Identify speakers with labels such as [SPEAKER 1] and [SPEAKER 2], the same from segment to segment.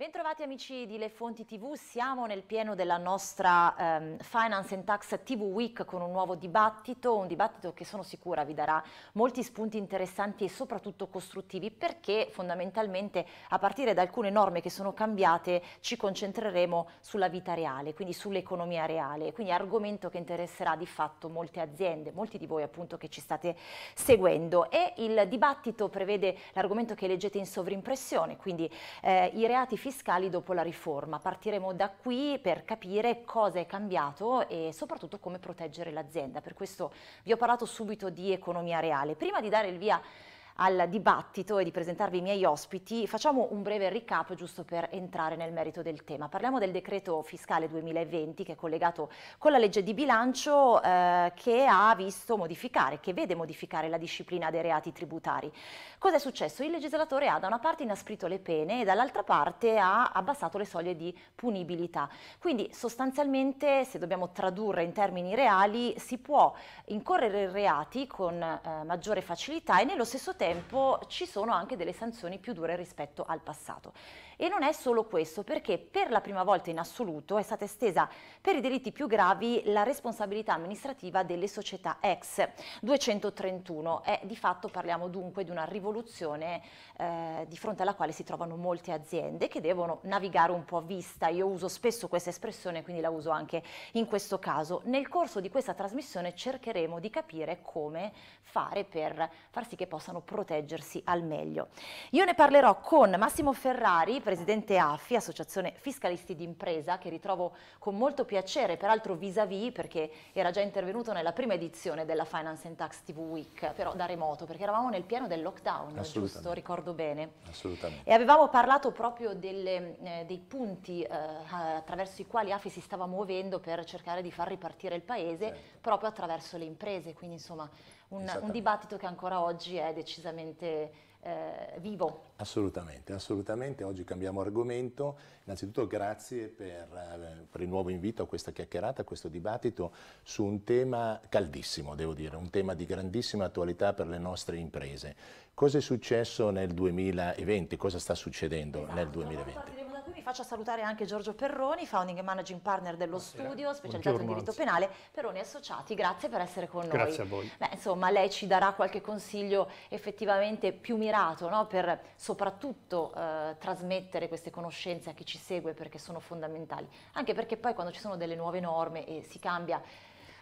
[SPEAKER 1] Bentrovati amici di Le Fonti TV, siamo nel pieno della nostra ehm, Finance and Tax TV Week con un nuovo dibattito, un dibattito che sono sicura vi darà molti spunti interessanti e soprattutto costruttivi perché fondamentalmente a partire da alcune norme che sono cambiate ci concentreremo sulla vita reale, quindi sull'economia reale, quindi argomento che interesserà di fatto molte aziende, molti di voi appunto che ci state seguendo e il dibattito prevede l'argomento che leggete in sovrimpressione, quindi eh, i reati finanziari fiscali dopo la riforma. Partiremo da qui per capire cosa è cambiato e soprattutto come proteggere l'azienda. Per questo vi ho parlato subito di economia reale. Prima di dare il via al dibattito e di presentarvi i miei ospiti, facciamo un breve recap giusto per entrare nel merito del tema. Parliamo del decreto fiscale 2020 che è collegato con la legge di bilancio eh, che ha visto modificare, che vede modificare la disciplina dei reati tributari. Cosa è successo? Il legislatore ha da una parte inasprito le pene e dall'altra parte ha abbassato le soglie di punibilità. Quindi sostanzialmente se dobbiamo tradurre in termini reali si può incorrere in reati con eh, maggiore facilità e nello stesso tempo tempo ci sono anche delle sanzioni più dure rispetto al passato. E non è solo questo, perché per la prima volta in assoluto è stata estesa per i delitti più gravi la responsabilità amministrativa delle società ex 231. E di fatto parliamo dunque di una rivoluzione eh, di fronte alla quale si trovano molte aziende che devono navigare un po' a vista. Io uso spesso questa espressione, quindi la uso anche in questo caso. Nel corso di questa trasmissione cercheremo di capire come fare per far sì che possano produrre proteggersi al meglio. Io ne parlerò con Massimo Ferrari, presidente AFI, Associazione Fiscalisti d'Impresa, che ritrovo con molto piacere, peraltro vis-à-vis, perché era già intervenuto nella prima edizione della Finance and Tax TV Week, però da remoto, perché eravamo nel pieno del lockdown, giusto? Ricordo bene. Assolutamente. E avevamo parlato proprio delle, eh, dei punti eh, attraverso i quali AFI si stava muovendo per cercare di far ripartire il paese certo. proprio attraverso le imprese, quindi insomma un, un dibattito che ancora oggi è decisamente eh, vivo.
[SPEAKER 2] Assolutamente, assolutamente. Oggi cambiamo argomento. Innanzitutto grazie per, eh, per, il nuovo invito a questa chiacchierata, a questo dibattito su un tema caldissimo, devo dire, un tema di grandissima attualità per le nostre imprese. Cosa è successo nel 2020? Cosa sta succedendo esatto. nel 2020?
[SPEAKER 1] mi faccia salutare anche Giorgio Perroni, founding e managing partner dello Buonasera. studio specializzato Buongiorno, in diritto anzi. penale, Perroni Associati, grazie per essere con grazie noi. Grazie a voi. Beh, insomma, lei ci darà qualche consiglio effettivamente più mirato no? per soprattutto eh, trasmettere queste conoscenze a chi ci segue perché sono fondamentali, anche perché poi quando ci sono delle nuove norme e si cambia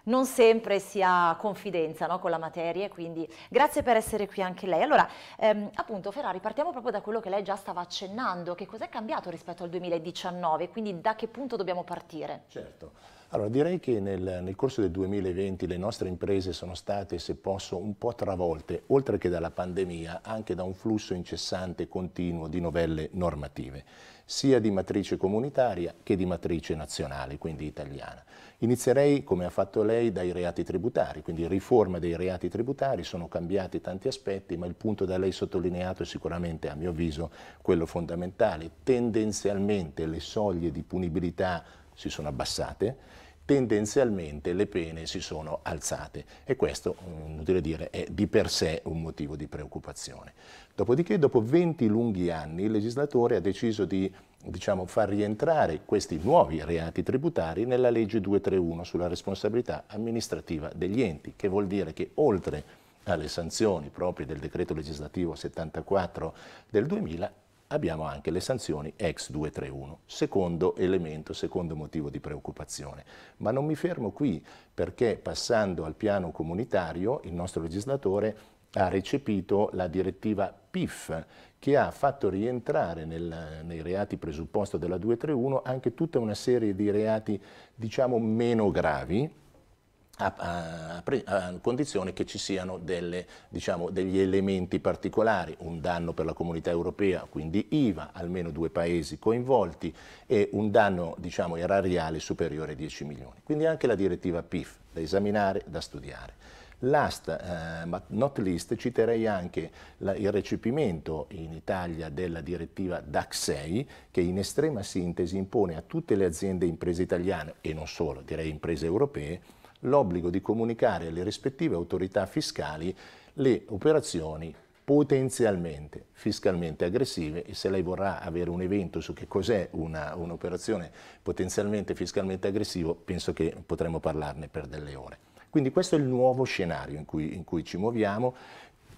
[SPEAKER 1] non sempre si ha confidenza no, con la materia, quindi grazie per essere qui anche lei. Allora, ehm, appunto Ferrari, partiamo proprio da quello che lei già stava accennando, che cos'è cambiato rispetto al 2019, quindi da che punto dobbiamo partire? Certo.
[SPEAKER 2] Allora, direi che nel, nel, corso del 2020 le nostre imprese sono state, se posso, un po' travolte, oltre che dalla pandemia, anche da un flusso incessante e continuo di novelle normative, sia di matrice comunitaria che di matrice nazionale, quindi italiana. Inizierei, come ha fatto lei, dai reati tributari, quindi riforma dei reati tributari, sono cambiati tanti aspetti, ma il punto da lei sottolineato è sicuramente, a mio avviso, quello fondamentale. Tendenzialmente le soglie di punibilità si sono abbassate, tendenzialmente le pene si sono alzate e questo, mm, inutile dire, è di per sé un motivo di preoccupazione. Dopodiché, dopo 20 lunghi anni, il legislatore ha deciso di diciamo, far rientrare questi nuovi reati tributari nella legge 231 sulla responsabilità amministrativa degli enti, che vuol dire che oltre alle sanzioni proprie del decreto legislativo 74 del 2000 abbiamo anche le sanzioni ex 231, secondo elemento, secondo motivo di preoccupazione. Ma non mi fermo qui perché passando al piano comunitario il nostro legislatore ha recepito la direttiva PIF che ha fatto rientrare nel, nei reati presupposto della 231 anche tutta una serie di reati diciamo meno gravi a, a, a, condizione che ci siano delle, diciamo, degli elementi particolari, un danno per la comunità europea, quindi IVA, almeno due paesi coinvolti e un danno diciamo, erariale superiore ai 10 milioni. Quindi anche la direttiva PIF da esaminare, da studiare. Last uh, not least citerei anche la, il recepimento in Italia della direttiva DAC 6 che in estrema sintesi impone a tutte le aziende e imprese italiane e non solo, direi imprese europee, l'obbligo di comunicare alle rispettive autorità fiscali le operazioni potenzialmente fiscalmente aggressive e se lei vorrà avere un evento su che cos'è un'operazione potenzialmente fiscalmente aggressiva, penso che potremmo parlarne per delle ore. Quindi questo è il nuovo scenario in cui, in cui ci muoviamo.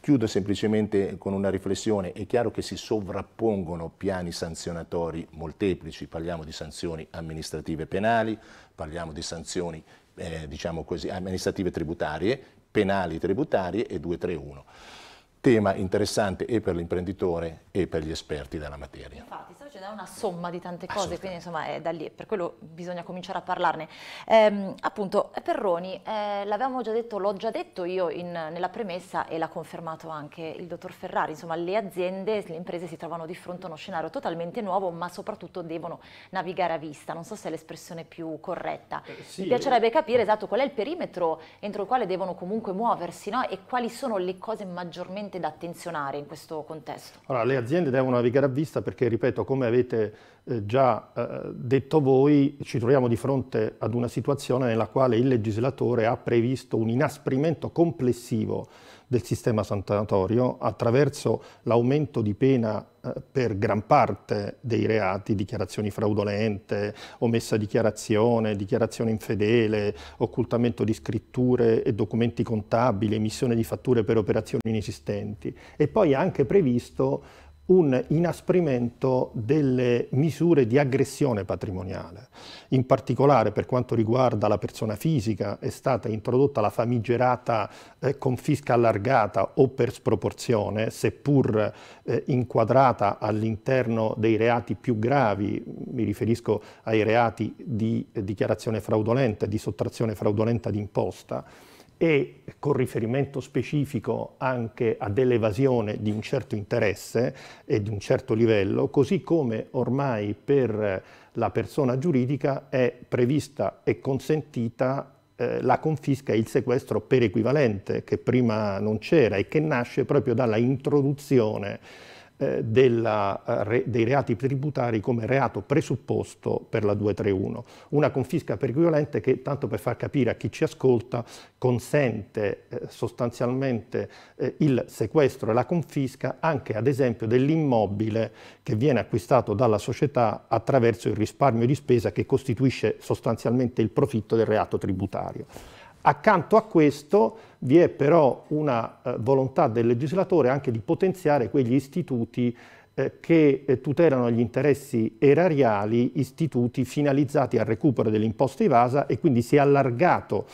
[SPEAKER 2] Chiudo semplicemente con una riflessione, è chiaro che si sovrappongono piani sanzionatori molteplici, parliamo di sanzioni amministrative penali, parliamo di sanzioni eh, diciamo così, amministrative tributarie, penali tributarie e 231 tema interessante e per l'imprenditore e per gli esperti della materia.
[SPEAKER 1] Infatti, sta facendo una somma di tante cose, quindi insomma è da lì, per quello bisogna cominciare a parlarne. Ehm, appunto, Perroni, eh, l'avevamo già detto, l'ho già detto io in, nella premessa e l'ha confermato anche il dottor Ferrari, insomma le aziende, le imprese si trovano di fronte a uno scenario totalmente nuovo, ma soprattutto devono navigare a vista, non so se è l'espressione più corretta. Eh, sì, Mi piacerebbe eh. capire esatto qual è il perimetro entro il quale devono comunque muoversi no? e quali sono le cose maggiormente assolutamente da attenzionare in questo contesto?
[SPEAKER 3] Allora, le aziende devono navigare a vista perché, ripeto, come avete eh, già eh, detto voi, ci troviamo di fronte ad una situazione nella quale il legislatore ha previsto un inasprimento complessivo del sistema sanzionatorio attraverso l'aumento di pena eh, per gran parte dei reati, dichiarazioni fraudolente, omessa dichiarazione, dichiarazione infedele, occultamento di scritture e documenti contabili, emissione di fatture per operazioni inesistenti. E poi è anche previsto un inasprimento delle misure di aggressione patrimoniale. In particolare per quanto riguarda la persona fisica è stata introdotta la famigerata eh, confisca allargata o per sproporzione, seppur eh, inquadrata all'interno dei reati più gravi, mi riferisco ai reati di eh, dichiarazione fraudolenta e di sottrazione fraudolenta d'imposta e con riferimento specifico anche ad elevasione di un certo interesse e di un certo livello, così come ormai per la persona giuridica è prevista e consentita eh, la confisca e il sequestro per equivalente che prima non c'era e che nasce proprio dalla introduzione eh, della, eh, re, dei reati tributari come reato presupposto per la 231. Una confisca per equivalente che, tanto per far capire a chi ci ascolta, consente eh, sostanzialmente eh, il sequestro e la confisca anche ad esempio dell'immobile che viene acquistato dalla società attraverso il risparmio di spesa che costituisce sostanzialmente il profitto del reato tributario. Accanto a questo vi è però una eh, volontà del legislatore anche di potenziare quegli istituti eh, che eh, tutelano gli interessi erariali, istituti finalizzati al recupero dell'imposta evasa e quindi si è allargato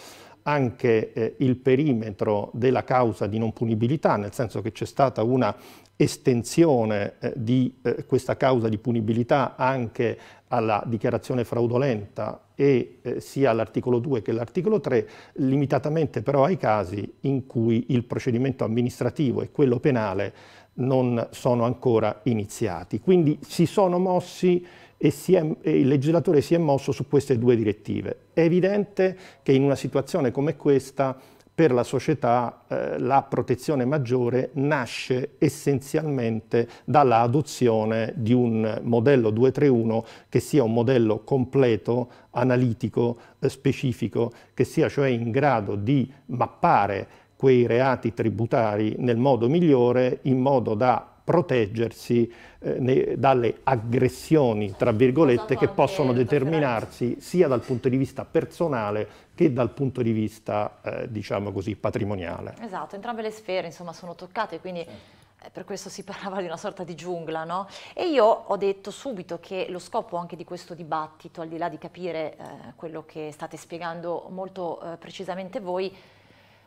[SPEAKER 3] anche eh, il perimetro della causa di non punibilità, nel senso che c'è stata una estensione eh, di eh, questa causa di punibilità anche alla dichiarazione fraudolenta e eh, sia all'articolo 2 che all'articolo 3, limitatamente però ai casi in cui il procedimento amministrativo e quello penale non sono ancora iniziati. Quindi si sono mossi e, è, e, il legislatore si è mosso su queste due direttive. È evidente che in una situazione come questa per la società eh, la protezione maggiore nasce essenzialmente dalla adozione di un modello 231 che sia un modello completo, analitico, eh, specifico, che sia cioè in grado di mappare quei reati tributari nel modo migliore in modo da proteggersi eh, ne, dalle aggressioni, tra virgolette, che eh, possono determinarsi sia dal punto di vista personale che dal punto di vista, eh, diciamo così, patrimoniale.
[SPEAKER 1] Esatto, entrambe le sfere insomma sono toccate, quindi eh, per questo si parlava di una sorta di giungla, no? E io ho detto subito che lo scopo anche di questo dibattito, al di là di capire eh, quello che state spiegando molto eh, precisamente voi,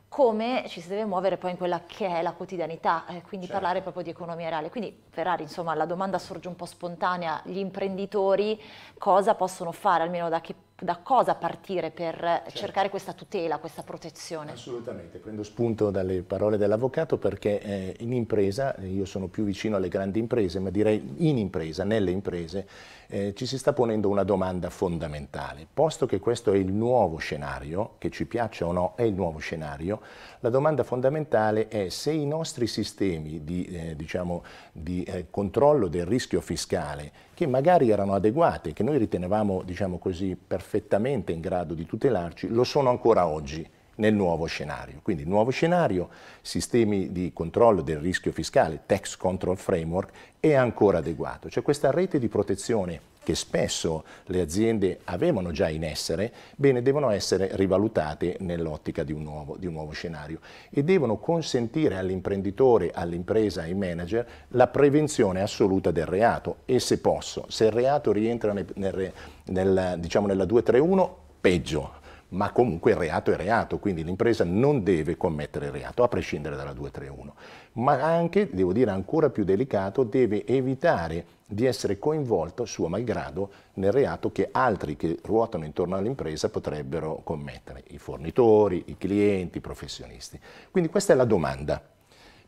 [SPEAKER 1] come ci si deve muovere poi in quella che è la quotidianità, eh, quindi certo. parlare proprio di economia reale. Quindi Ferrari, insomma, la domanda sorge un po' spontanea, gli imprenditori cosa possono fare, almeno da che da cosa partire per certo. cercare questa tutela, questa protezione? Assolutamente,
[SPEAKER 2] prendo spunto dalle parole dell'avvocato perché eh, in impresa, eh, io sono più vicino alle grandi imprese, ma direi in impresa, nelle imprese, eh, ci si sta ponendo una domanda fondamentale. Posto che questo è il nuovo scenario, che ci piaccia o no è il nuovo scenario, la domanda fondamentale è se i nostri sistemi di, eh, diciamo, di eh, controllo del rischio fiscale, che magari erano adeguati, che noi ritenevamo diciamo così, perfetti, perfettamente in grado di tutelarci, lo sono ancora oggi nel nuovo scenario. Quindi il nuovo scenario, sistemi di controllo del rischio fiscale, tax control framework, è ancora adeguato. Cioè questa rete di protezione che spesso le aziende avevano già in essere, bene, devono essere rivalutate nell'ottica di, di, un nuovo scenario e devono consentire all'imprenditore, all'impresa, ai manager la prevenzione assoluta del reato e se posso, se il reato rientra nel, nel, diciamo nella 231, peggio ma comunque il reato è reato, quindi l'impresa non deve commettere reato, a prescindere dalla 231. Ma anche, devo dire ancora più delicato, deve evitare di essere coinvolto, suo malgrado, nel reato che altri che ruotano intorno all'impresa potrebbero commettere, i fornitori, i clienti, i professionisti. Quindi questa è la domanda.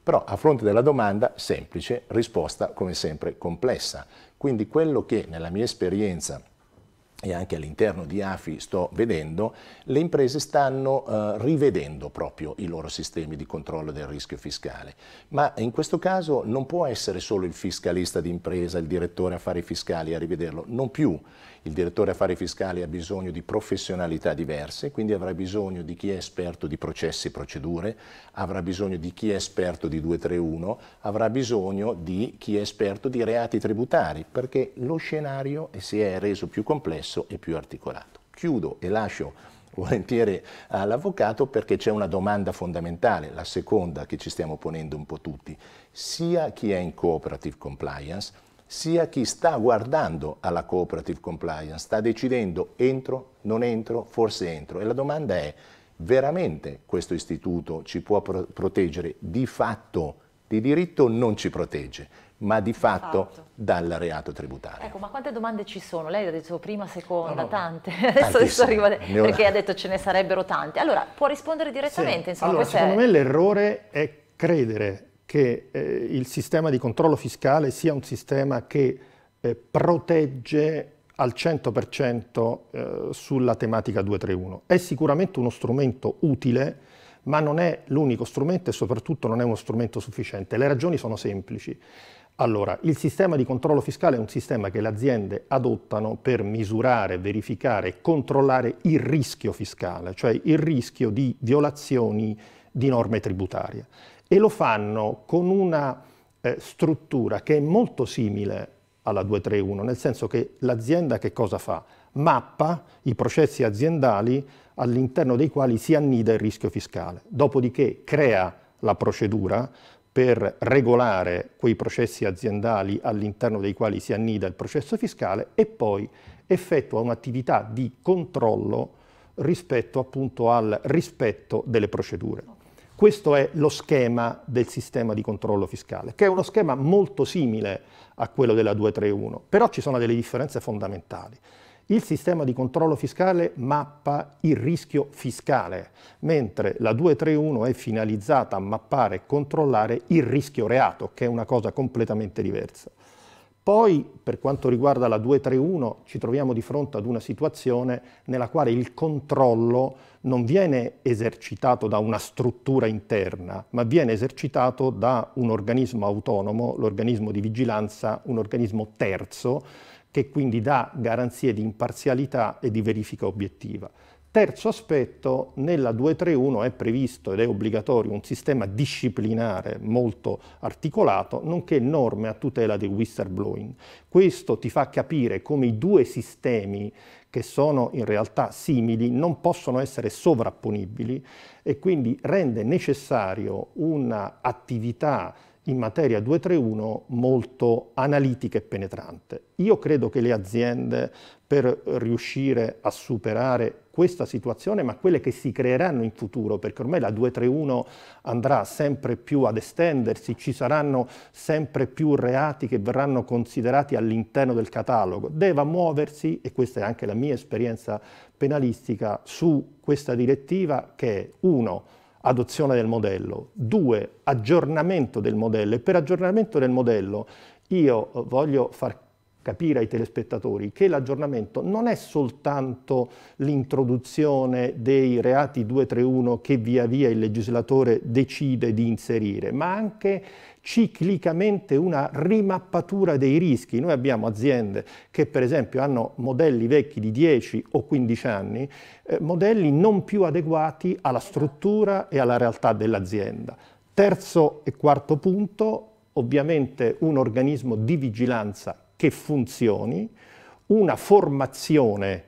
[SPEAKER 2] Però a fronte della domanda semplice, risposta come sempre complessa. Quindi quello che nella mia esperienza e anche all'interno di AFI sto vedendo, le imprese stanno eh, rivedendo proprio i loro sistemi di controllo del rischio fiscale. Ma in questo caso non può essere solo il fiscalista di impresa, il direttore affari fiscali a rivederlo, non più. Il direttore affari fiscali ha bisogno di professionalità diverse, quindi avrà bisogno di chi è esperto di processi e procedure, avrà bisogno di chi è esperto di 231, avrà bisogno di chi è esperto di reati tributari, perché lo scenario si è reso più complesso e più articolato. Chiudo e lascio volentieri all'avvocato perché c'è una domanda fondamentale, la seconda che ci stiamo ponendo un po' tutti, sia chi è in cooperative compliance, sia chi sta guardando alla cooperative compliance, sta decidendo entro, non entro, forse entro. E la domanda è, veramente questo istituto ci può pro proteggere di fatto? Di diritto non ci protegge, ma di fatto, fatto. dal reato tributario.
[SPEAKER 1] Ecco, ma quante domande ci sono? Lei ha detto prima, seconda, no, no, tante. Adesso, adesso arriva ho... perché ha detto ce ne sarebbero tante. Allora, può rispondere direttamente? Sì. Insomma, allora, secondo è...
[SPEAKER 3] me l'errore è credere che eh, il sistema di controllo fiscale sia un sistema che eh, protegge al 100% eh, sulla tematica 231. È sicuramente uno strumento utile, ma non è l'unico strumento e soprattutto non è uno strumento sufficiente. Le ragioni sono semplici. Allora, il sistema di controllo fiscale è un sistema che le aziende adottano per misurare, verificare e controllare il rischio fiscale, cioè il rischio di violazioni di norme tributarie e lo fanno con una eh, struttura che è molto simile alla 231, nel senso che l'azienda che cosa fa? Mappa i processi aziendali all'interno dei quali si annida il rischio fiscale, dopodiché crea la procedura per regolare quei processi aziendali all'interno dei quali si annida il processo fiscale e poi effettua un'attività di controllo rispetto appunto al rispetto delle procedure. Questo è lo schema del sistema di controllo fiscale, che è uno schema molto simile a quello della 231, però ci sono delle differenze fondamentali. Il sistema di controllo fiscale mappa il rischio fiscale, mentre la 231 è finalizzata a mappare e controllare il rischio reato, che è una cosa completamente diversa. Poi, per quanto riguarda la 231, ci troviamo di fronte ad una situazione nella quale il controllo non viene esercitato da una struttura interna, ma viene esercitato da un organismo autonomo, l'organismo di vigilanza, un organismo terzo, che quindi dà garanzie di imparzialità e di verifica obiettiva. Terzo aspetto, nella 231 è previsto ed è obbligatorio un sistema disciplinare molto articolato, nonché norme a tutela del whistleblowing. Questo ti fa capire come i due sistemi che sono in realtà simili non possono essere sovrapponibili e quindi rende necessario un'attività in materia 231 molto analitica e penetrante. Io credo che le aziende per riuscire a superare questa situazione, ma quelle che si creeranno in futuro, perché ormai la 231 andrà sempre più ad estendersi, ci saranno sempre più reati che verranno considerati all'interno del catalogo. Deve muoversi, e questa è anche la mia esperienza penalistica, su questa direttiva che è, uno, adozione del modello, due, aggiornamento del modello, e per aggiornamento del modello io voglio far capire ai telespettatori che l'aggiornamento non è soltanto l'introduzione dei reati 231 che via via il legislatore decide di inserire, ma anche ciclicamente una rimappatura dei rischi. Noi abbiamo aziende che per esempio hanno modelli vecchi di 10 o 15 anni, eh, modelli non più adeguati alla struttura e alla realtà dell'azienda. Terzo e quarto punto, ovviamente un organismo di vigilanza che funzioni, una formazione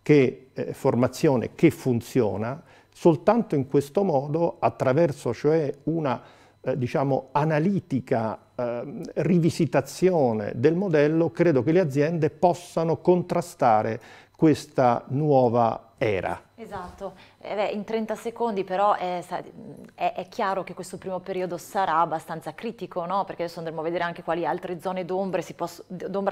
[SPEAKER 3] che, eh, formazione che funziona, soltanto in questo modo, attraverso cioè una eh, diciamo, analitica eh, rivisitazione del modello, credo che le aziende possano contrastare questa nuova era.
[SPEAKER 1] Esatto. Eh beh, in 30 secondi però è, eh, è, è, chiaro che questo primo periodo sarà abbastanza critico, no? perché adesso andremo a vedere anche quali altre zone d'ombra si,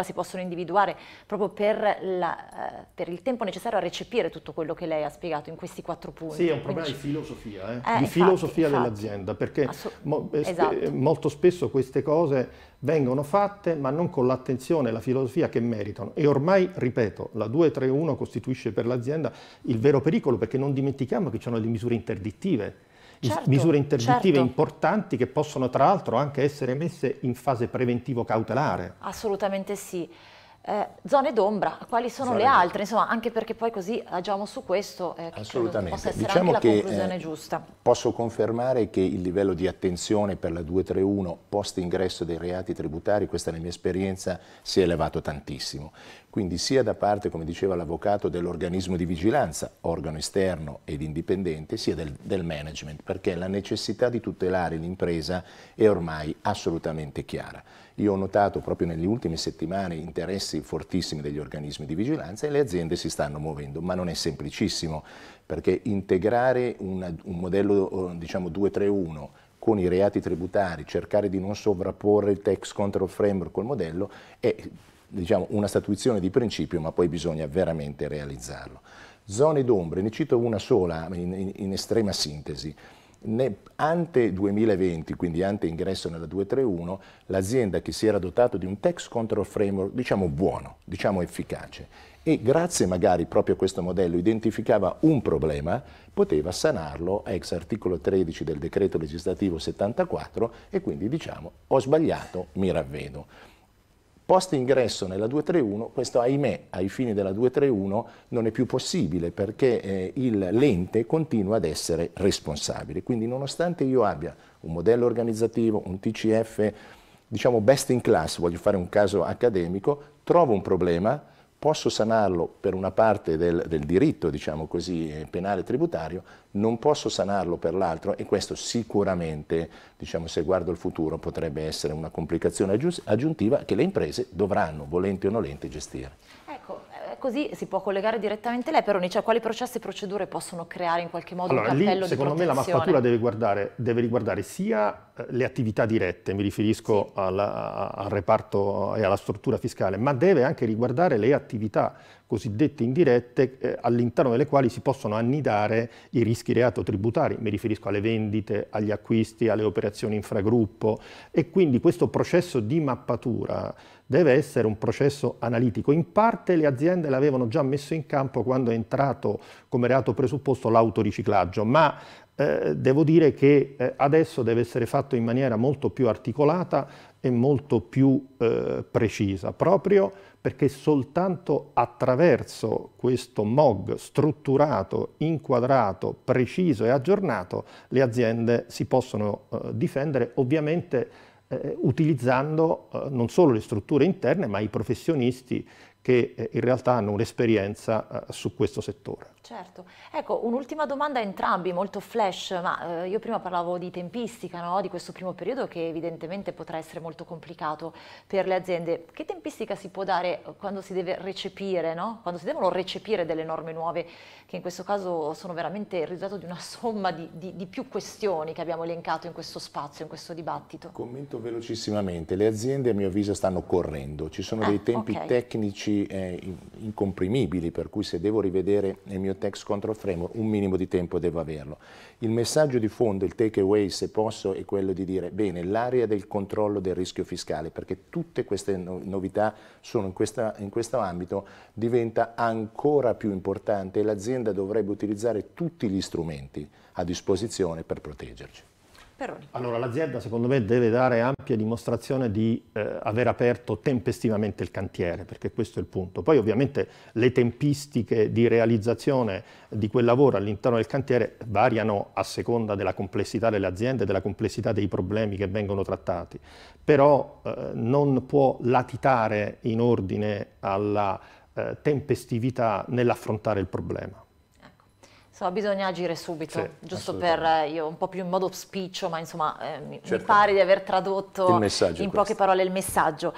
[SPEAKER 1] si, possono individuare proprio per, la, eh, per, il tempo necessario a recepire tutto quello che lei ha spiegato in questi quattro punti. Sì, è un problema Quindi...
[SPEAKER 3] di filosofia, eh? Eh, di infatti, filosofia dell'azienda, perché mo eh, esatto. molto spesso queste cose vengono fatte ma non con l'attenzione e la filosofia che meritano. E ormai, ripeto, la 231 costituisce per l'azienda il vero pericolo perché non dimentichiamo dimentichiamo che ci sono le misure interdittive, certo, misure interdittive certo. importanti che possono tra l'altro anche essere messe in fase preventivo-cautelare.
[SPEAKER 1] Assolutamente sì. Eh, zone d'ombra, quali sono zone le altre? Insomma, anche perché poi così agiamo su questo, eh, Assolutamente. possa essere diciamo anche la eh, conclusione eh, giusta.
[SPEAKER 2] Posso confermare che il livello di attenzione per la 231 post ingresso dei reati tributari, questa è la mia esperienza, si è elevato tantissimo quindi sia da parte, come diceva l'avvocato, dell'organismo di vigilanza, organo esterno ed indipendente, sia del, del, management, perché la necessità di tutelare l'impresa è ormai assolutamente chiara. Io ho notato proprio nelle ultime settimane interessi fortissimi degli organismi di vigilanza e le aziende si stanno muovendo, ma non è semplicissimo, perché integrare una, un modello eh, diciamo 2-3-1 con i reati tributari, cercare di non sovrapporre il tax control framework col modello è diciamo, una statuizione di principio, ma poi bisogna veramente realizzarlo. Zone d'ombre, ne cito una sola in, in estrema sintesi. Ne, ante 2020, quindi ante ingresso nella 231, l'azienda che si era dotata di un tax control framework, diciamo buono, diciamo efficace, e grazie magari proprio a questo modello identificava un problema, poteva sanarlo ex articolo 13 del decreto legislativo 74 e quindi diciamo ho sbagliato, mi ravvedo. Post ingresso nella 231, questo ahimè ai fini della 231 non è più possibile perché eh, il, l'ente continua ad essere responsabile. Quindi nonostante io abbia un modello organizzativo, un TCF, diciamo best in class, voglio fare un caso accademico, trovo un problema, posso sanarlo per una parte del, del diritto, diciamo così, eh, penale tributario, non posso sanarlo per l'altro e questo sicuramente, diciamo, se guardo il futuro, potrebbe essere una complicazione aggiuntiva che le imprese dovranno,
[SPEAKER 3] volenti o nolenti, gestire.
[SPEAKER 1] Ecco, così si può collegare direttamente lei, però cioè quali processi e procedure possono creare in qualche modo allora, un cappello lì, secondo me la mappatura deve,
[SPEAKER 3] guardare, deve riguardare sia eh, le attività dirette, mi riferisco sì. alla, al reparto eh, e alla struttura fiscale, ma deve anche riguardare le attività cosiddette indirette eh, all'interno delle quali si possono annidare i rischi reato tributari, mi riferisco alle vendite, agli acquisti, alle operazioni infragruppo e quindi questo processo di mappatura deve essere un processo analitico. In parte le aziende l'avevano già messo in campo quando è entrato come reato presupposto l'autoriciclaggio, ma eh, devo dire che eh, adesso deve essere fatto in maniera molto più articolata e molto più eh, precisa, proprio perché soltanto attraverso questo MOG strutturato, inquadrato, preciso e aggiornato le aziende si possono eh, difendere, ovviamente eh, utilizzando eh, non solo le strutture interne ma i professionisti che eh, in realtà hanno un'esperienza eh, su questo settore.
[SPEAKER 1] Certo, ecco un'ultima domanda a entrambi, molto flash, ma eh, io prima parlavo di tempistica, no? di questo primo periodo che evidentemente potrà essere molto complicato per le aziende. Che tempistica si può dare eh, quando si deve recepire, no? quando si devono recepire delle norme nuove, che in questo caso sono veramente il risultato di una somma di, di, di più questioni che abbiamo elencato in questo spazio, in questo dibattito? Commento
[SPEAKER 2] velocissimamente, le aziende a mio avviso stanno correndo, ci sono eh, dei tempi okay. tecnici eh, incomprimibili, per cui se devo rivedere il mio mio text control framework, un minimo di tempo devo averlo. Il messaggio di fondo, il takeaway se posso, è quello di dire, bene, l'area del controllo del rischio fiscale, perché tutte queste novità sono in, questa, in questo ambito, diventa ancora più importante e l'azienda dovrebbe utilizzare tutti gli strumenti a disposizione per proteggerci.
[SPEAKER 3] Peroni. Allora l'azienda secondo me deve dare ampia dimostrazione di eh, aver aperto tempestivamente il cantiere, perché questo è il punto. Poi ovviamente le tempistiche di realizzazione di quel lavoro all'interno del cantiere variano a seconda della complessità delle aziende, e della complessità dei problemi che vengono trattati, però eh, non può latitare in ordine alla eh, tempestività nell'affrontare il problema.
[SPEAKER 1] Insomma, bisogna agire subito, sì, giusto per eh, io un po' più in modo spiccio, ma insomma eh, mi, certo. mi, pare di aver tradotto in questo. poche parole il messaggio.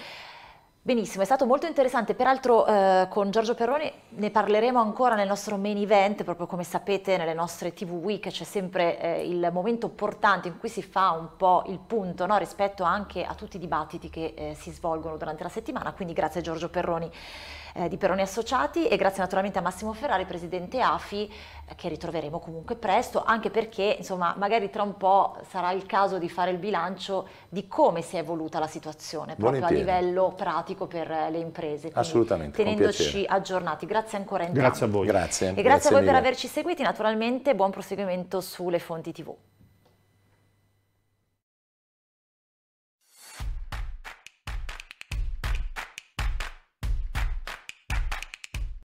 [SPEAKER 1] Benissimo, è stato molto interessante, peraltro eh, con Giorgio Perroni ne parleremo ancora nel nostro main event, proprio come sapete nelle nostre TV Week c'è sempre eh, il momento portante in cui si fa un po' il punto no? rispetto anche a tutti i dibattiti che eh, si svolgono durante la settimana, quindi grazie a Giorgio Perroni eh, di Peroni Associati e grazie naturalmente a Massimo Ferrari, presidente AFI, eh, che ritroveremo comunque presto, anche perché insomma magari tra un po' sarà il caso di fare il bilancio di come si è evoluta la situazione proprio Buonitieri. a livello pratico per eh, le imprese. Assolutamente. Tenendoci aggiornati. Grazie ancora entrambi. Grazie a voi.
[SPEAKER 2] Grazie. E grazie, grazie a voi mille. per
[SPEAKER 1] averci seguiti, naturalmente buon proseguimento sulle fonti TV.